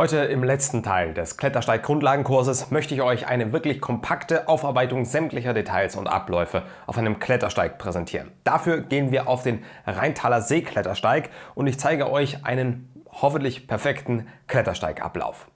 Heute im letzten Teil des Klettersteig-Grundlagenkurses möchte ich euch eine wirklich kompakte Aufarbeitung sämtlicher Details und Abläufe auf einem Klettersteig präsentieren. Dafür gehen wir auf den Rheintaler Seeklettersteig und ich zeige euch einen hoffentlich perfekten Klettersteigablauf.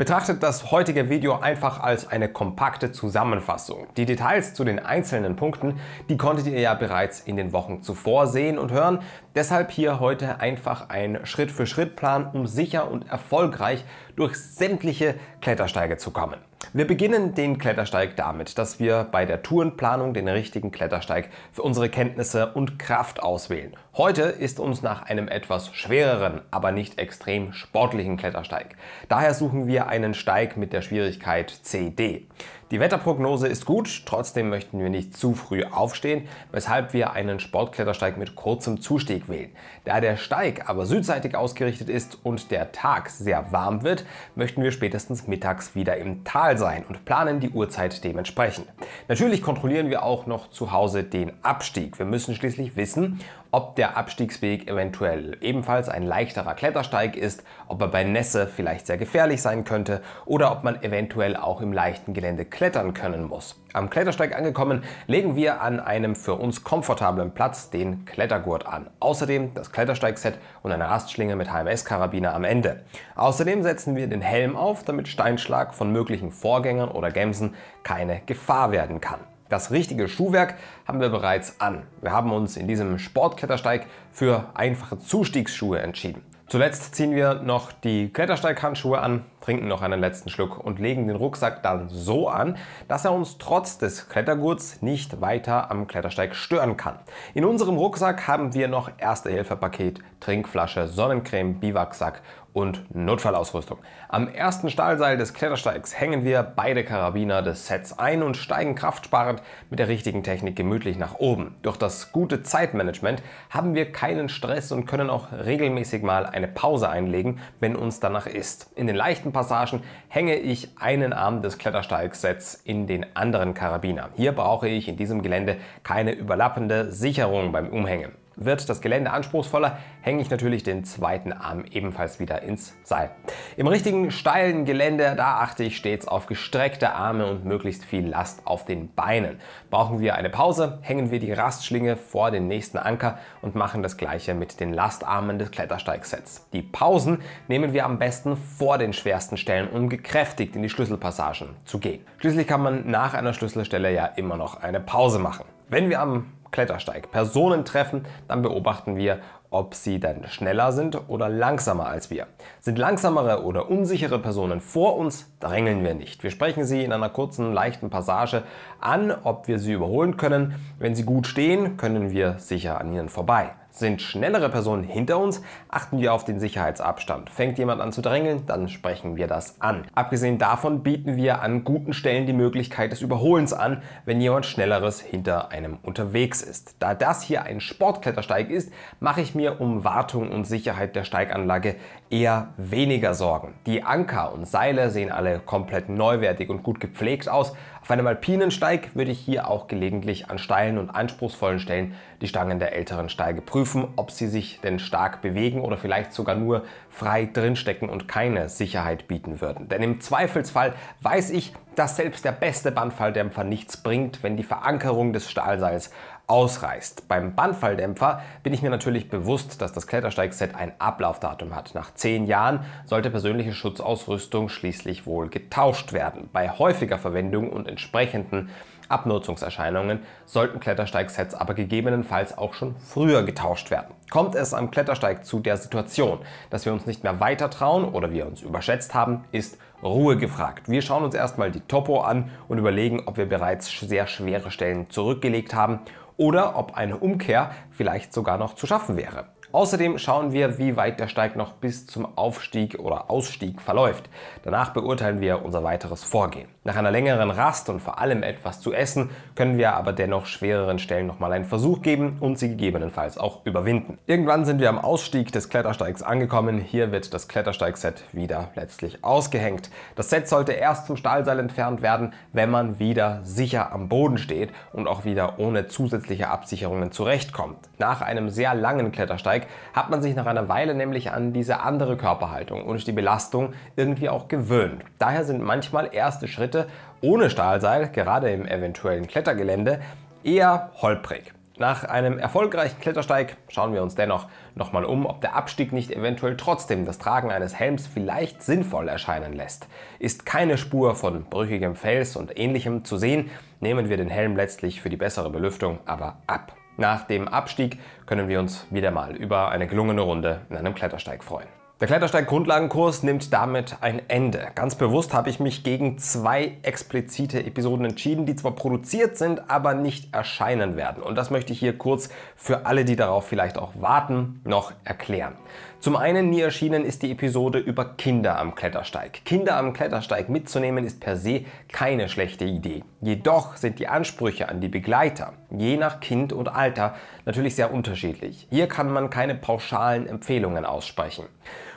Betrachtet das heutige Video einfach als eine kompakte Zusammenfassung. Die Details zu den einzelnen Punkten, die konntet ihr ja bereits in den Wochen zuvor sehen und hören. Deshalb hier heute einfach ein Schritt-für-Schritt-Plan, um sicher und erfolgreich durch sämtliche Klettersteige zu kommen. Wir beginnen den Klettersteig damit, dass wir bei der Tourenplanung den richtigen Klettersteig für unsere Kenntnisse und Kraft auswählen. Heute ist uns nach einem etwas schwereren, aber nicht extrem sportlichen Klettersteig. Daher suchen wir einen Steig mit der Schwierigkeit CD. Die Wetterprognose ist gut, trotzdem möchten wir nicht zu früh aufstehen, weshalb wir einen Sportklettersteig mit kurzem Zustieg wählen. Da der Steig aber südseitig ausgerichtet ist und der Tag sehr warm wird, möchten wir spätestens mittags wieder im Tal sein und planen die Uhrzeit dementsprechend. Natürlich kontrollieren wir auch noch zu Hause den Abstieg. Wir müssen schließlich wissen, ob der Abstiegsweg eventuell ebenfalls ein leichterer Klettersteig ist, ob er bei Nässe vielleicht sehr gefährlich sein könnte oder ob man eventuell auch im leichten Gelände klettern können muss. Am Klettersteig angekommen, legen wir an einem für uns komfortablen Platz den Klettergurt an. Außerdem das Klettersteigset und eine Rastschlinge mit HMS-Karabiner am Ende. Außerdem setzen wir den Helm auf, damit Steinschlag von möglichen Vorgängern oder Gämsen keine Gefahr werden kann. Das richtige Schuhwerk haben wir bereits an. Wir haben uns in diesem Sportklettersteig für einfache Zustiegsschuhe entschieden. Zuletzt ziehen wir noch die Klettersteighandschuhe an trinken noch einen letzten Schluck und legen den Rucksack dann so an, dass er uns trotz des Klettergurts nicht weiter am Klettersteig stören kann. In unserem Rucksack haben wir noch Erste-Hilfe-Paket, Trinkflasche, Sonnencreme, Biwaksack und Notfallausrüstung. Am ersten Stahlseil des Klettersteigs hängen wir beide Karabiner des Sets ein und steigen kraftsparend mit der richtigen Technik gemütlich nach oben. Durch das gute Zeitmanagement haben wir keinen Stress und können auch regelmäßig mal eine Pause einlegen, wenn uns danach ist. In den leichten tiefen Passagen hänge ich einen Arm des Klettersteigsätz in den anderen Karabiner. Hier brauche ich in diesem Gelände keine überlappende Sicherung beim Umhängen. Wird das Gelände anspruchsvoller, hänge ich natürlich den zweiten Arm ebenfalls wieder ins Seil. Im richtigen steilen Gelände, da achte ich stets auf gestreckte Arme und möglichst viel Last auf den Beinen. Brauchen wir eine Pause, hängen wir die Rastschlinge vor den nächsten Anker und machen das gleiche mit den Lastarmen des Klettersteigsets. Die Pausen nehmen wir am besten vor den schwersten Stellen, um gekräftigt in die Schlüsselpassagen zu gehen. Schließlich kann man nach einer Schlüsselstelle ja immer noch eine Pause machen. Wenn wir am Klettersteig Personen treffen, dann beobachten wir, ob sie dann schneller sind oder langsamer als wir. Sind langsamere oder unsichere Personen vor uns, drängeln wir nicht. Wir sprechen sie in einer kurzen, leichten Passage an, ob wir sie überholen können. Wenn sie gut stehen, können wir sicher an ihnen vorbei. Sind schnellere Personen hinter uns, achten wir auf den Sicherheitsabstand. Fängt jemand an zu drängeln, dann sprechen wir das an. Abgesehen davon bieten wir an guten Stellen die Möglichkeit des Überholens an, wenn jemand Schnelleres hinter einem unterwegs ist. Da das hier ein Sportklettersteig ist, mache ich mir um Wartung und Sicherheit der Steiganlage eher weniger Sorgen. Die Anker und Seile sehen alle komplett neuwertig und gut gepflegt aus, auf einem alpinen Steig würde ich hier auch gelegentlich an steilen und anspruchsvollen Stellen die Stangen der älteren Steige prüfen, ob sie sich denn stark bewegen oder vielleicht sogar nur frei drinstecken und keine Sicherheit bieten würden. Denn im Zweifelsfall weiß ich, dass selbst der beste Bandfalldämpfer nichts bringt, wenn die Verankerung des Stahlseils ausreißt. Beim Bandfalldämpfer bin ich mir natürlich bewusst, dass das Klettersteigset ein Ablaufdatum hat. Nach zehn Jahren sollte persönliche Schutzausrüstung schließlich wohl getauscht werden. Bei häufiger Verwendung und entsprechenden Abnutzungserscheinungen sollten Klettersteigsets aber gegebenenfalls auch schon früher getauscht werden. Kommt es am Klettersteig zu der Situation, dass wir uns nicht mehr weiter trauen oder wir uns überschätzt haben, ist Ruhe gefragt. Wir schauen uns erstmal die Topo an und überlegen, ob wir bereits sehr schwere Stellen zurückgelegt haben oder ob eine Umkehr vielleicht sogar noch zu schaffen wäre. Außerdem schauen wir, wie weit der Steig noch bis zum Aufstieg oder Ausstieg verläuft. Danach beurteilen wir unser weiteres Vorgehen. Nach einer längeren Rast und vor allem etwas zu essen, können wir aber dennoch schwereren Stellen nochmal einen Versuch geben und sie gegebenenfalls auch überwinden. Irgendwann sind wir am Ausstieg des Klettersteigs angekommen. Hier wird das Klettersteig-Set wieder letztlich ausgehängt. Das Set sollte erst zum Stahlseil entfernt werden, wenn man wieder sicher am Boden steht und auch wieder ohne zusätzliche Absicherungen zurechtkommt. Nach einem sehr langen Klettersteig Mountainbike hat man sich nach einer Weile nämlich an diese andere Körperhaltung und die Belastung irgendwie auch gewöhnt. Daher sind manchmal erste Schritte ohne Stahlseil, gerade im eventuellen Klettergelände, eher holprig. Nach einem erfolgreichen Klettersteig schauen wir uns dennoch nochmal um, ob der Abstieg nicht eventuell trotzdem das Tragen eines Helms vielleicht sinnvoll erscheinen lässt. Ist keine Spur von brüchigem Fels und ähnlichem zu sehen, nehmen wir den Helm letztlich für die bessere Belüftung aber ab. Nach dem Abstieg können wir uns wieder mal über eine gelungene Runde in einem Klettersteig freuen. Der Klettersteig-Grundlagenkurs nimmt damit ein Ende. Ganz bewusst habe ich mich gegen zwei explizite Episoden entschieden, die zwar produziert sind, aber nicht erscheinen werden. Und das möchte ich hier kurz für alle, die darauf vielleicht auch warten, noch erklären. Zum einen nie erschienen ist die Episode über Kinder am Klettersteig. Kinder am Klettersteig mitzunehmen ist per se keine schlechte Idee. Jedoch sind die Ansprüche an die Begleiter, je nach Kind und Alter, natürlich sehr unterschiedlich. Hier kann man keine pauschalen Empfehlungen aussprechen.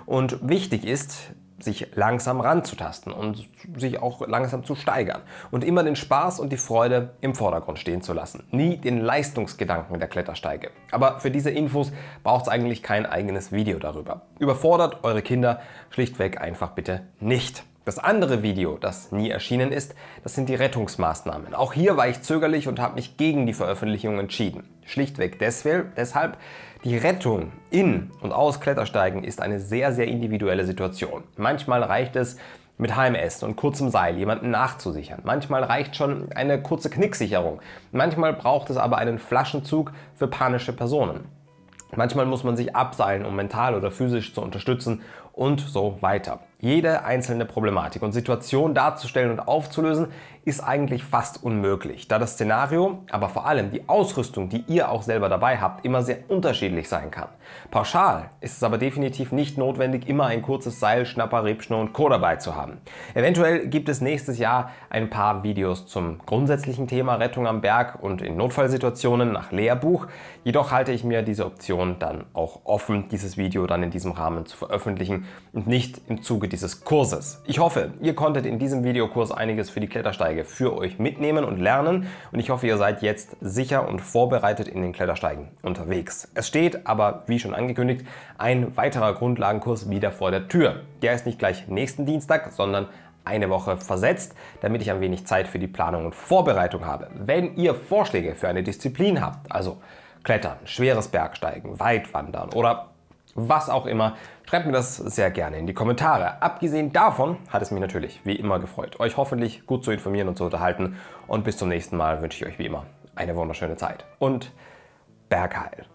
Und wichtig ist, sich langsam ranzutasten und sich auch langsam zu steigern und immer den Spaß und die Freude im Vordergrund stehen zu lassen. Nie den Leistungsgedanken der Klettersteige. Aber für diese Infos braucht es eigentlich kein eigenes Video darüber. Überfordert eure Kinder schlichtweg einfach bitte nicht. Das andere Video, das nie erschienen ist, das sind die Rettungsmaßnahmen. Auch hier war ich zögerlich und habe mich gegen die Veröffentlichung entschieden. Schlichtweg deshalb, die Rettung in und aus Klettersteigen ist eine sehr, sehr individuelle Situation. Manchmal reicht es, mit Heimessen und kurzem Seil jemanden nachzusichern. Manchmal reicht schon eine kurze Knicksicherung. Manchmal braucht es aber einen Flaschenzug für panische Personen. Manchmal muss man sich abseilen, um mental oder physisch zu unterstützen und so weiter. Jede einzelne Problematik und Situation darzustellen und aufzulösen ist eigentlich fast unmöglich, da das Szenario, aber vor allem die Ausrüstung, die ihr auch selber dabei habt, immer sehr unterschiedlich sein kann. Pauschal ist es aber definitiv nicht notwendig, immer ein kurzes Seil, Schnapper, Rebschnur und Co. dabei zu haben. Eventuell gibt es nächstes Jahr ein paar Videos zum grundsätzlichen Thema Rettung am Berg und in Notfallsituationen nach Lehrbuch. Jedoch halte ich mir diese Option dann auch offen, dieses Video dann in diesem Rahmen zu veröffentlichen, Training und nicht im Zuge dieses Kurses. Ich hoffe, ihr konntet in diesem Videokurs einiges für die Klettersteige für euch mitnehmen und lernen und ich hoffe, ihr seid jetzt sicher und vorbereitet in den Klettersteigen unterwegs. Es steht aber, wie schon angekündigt, ein weiterer Grundlagenkurs wieder vor der Tür. Der ist nicht gleich nächsten Dienstag, sondern eine Woche versetzt, damit ich ein wenig Zeit für die Planung und Vorbereitung habe. Wenn ihr Vorschläge für eine Disziplin habt, also Klettern, schweres Bergsteigen, Weitwandern oder was auch immer. Schreibt mir das sehr gerne in die Kommentare. Abgesehen davon hat es mich natürlich wie immer gefreut, euch hoffentlich gut zu informieren und zu unterhalten. Und bis zum nächsten Mal wünsche ich euch wie immer eine wunderschöne Zeit und Bergheil.